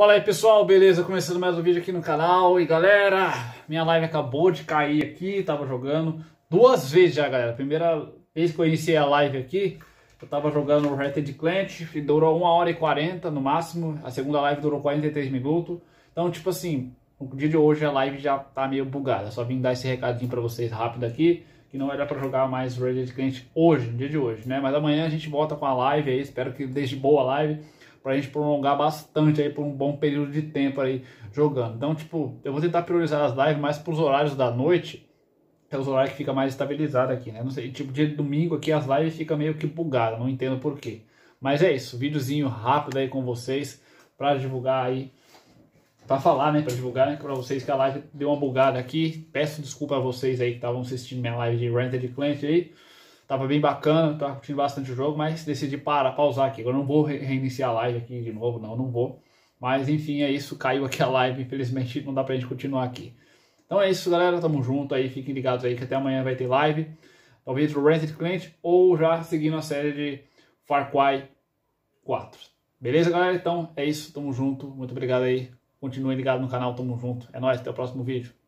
Fala aí pessoal, beleza? Começando mais um vídeo aqui no canal e galera, minha live acabou de cair aqui, tava jogando duas vezes já galera, primeira vez que eu iniciei a live aqui, eu tava jogando Ratted Clanch, e durou 1 hora e 40 no máximo, a segunda live durou 43 minutos, então tipo assim, no dia de hoje a live já tá meio bugada, só vim dar esse recadinho pra vocês rápido aqui, que não era para jogar mais Ratted Clanch hoje, no dia de hoje, né, mas amanhã a gente volta com a live aí, espero que deixe boa a live, para a gente prolongar bastante aí por um bom período de tempo aí jogando. Então, tipo, eu vou tentar priorizar as lives mais para os horários da noite, é os horários que fica mais estabilizado aqui, né? Não sei, tipo, dia de domingo aqui as lives fica meio que bugada, não entendo porquê. Mas é isso, videozinho rápido aí com vocês para divulgar aí para falar, né, para divulgar né, para vocês que a live deu uma bugada aqui. Peço desculpa a vocês aí que estavam assistindo minha live de Rented Client aí. Tava bem bacana, tava curtindo bastante o jogo, mas decidi parar, pausar aqui. Eu não vou reiniciar a live aqui de novo, não, não vou. Mas enfim, é isso. Caiu aqui a live, infelizmente não dá pra gente continuar aqui. Então é isso, galera. Tamo junto aí. Fiquem ligados aí que até amanhã vai ter live. Talvez o Rented Client ou já seguindo a série de Far Cry 4. Beleza, galera? Então é isso. Tamo junto. Muito obrigado aí. Continuem ligados no canal. Tamo junto. É nóis. Até o próximo vídeo.